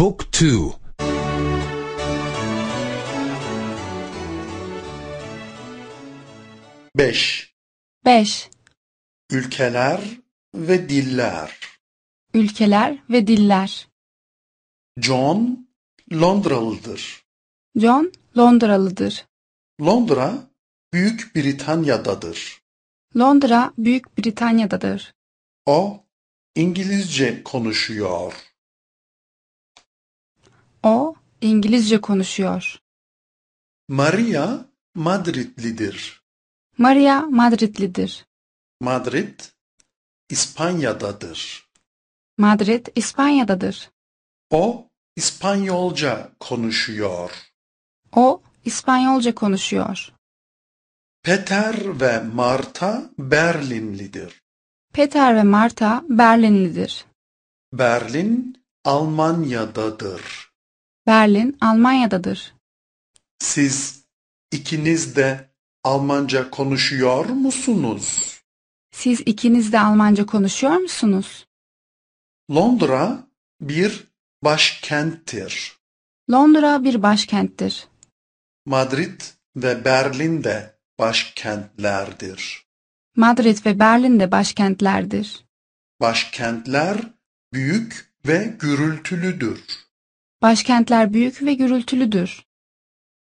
Book 2 5 5 Ülkeler ve diller Ülkeler ve diller John Londralıdır. John Londralıdır. Londra Büyük Britanya'dadır. Londra Büyük Britanya'dadır. O İngilizce konuşuyor. O İngilizce konuşuyor. Maria Madridlidir. Maria Madridlidir. Madrid İspanya'dadır. Madrid İspanya'dadır. O İspanyolca konuşuyor. O İspanyolca konuşuyor. Peter ve Marta Berlinlidir. Peter ve Marta Berlinlidir. Berlin Almanya'dadır. Berlin, Almanya'dadır. Siz ikiniz de Almanca konuşuyor musunuz? Siz ikiniz de Almanca konuşuyor musunuz? Londra bir başkenttir. Londra bir başkenttir. Madrid ve Berlin de başkentlerdir. Madrid ve Berlin de başkentlerdir. Başkentler büyük ve gürültülüdür. Başkentler büyük ve gürültülüdür.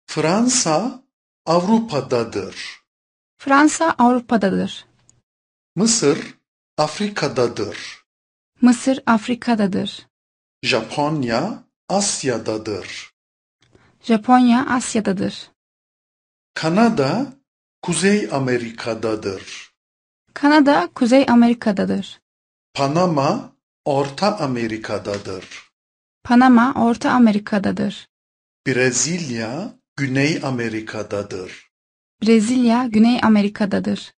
Fransa Avrupa'dadır. Fransa Avrupa'dadır. Mısır Afrika'dadır. Mısır Afrika'dadır. Japonya Asya'dadır. Japonya Asya'dadır. Kanada Kuzey Amerika'dadır. Kanada Kuzey Amerika'dadır. Panama Orta Amerika'dadır. Panama Orta Amerika'dadır. Brezilya Güney Amerika'dadır. Brezilya Güney Amerika'dadır.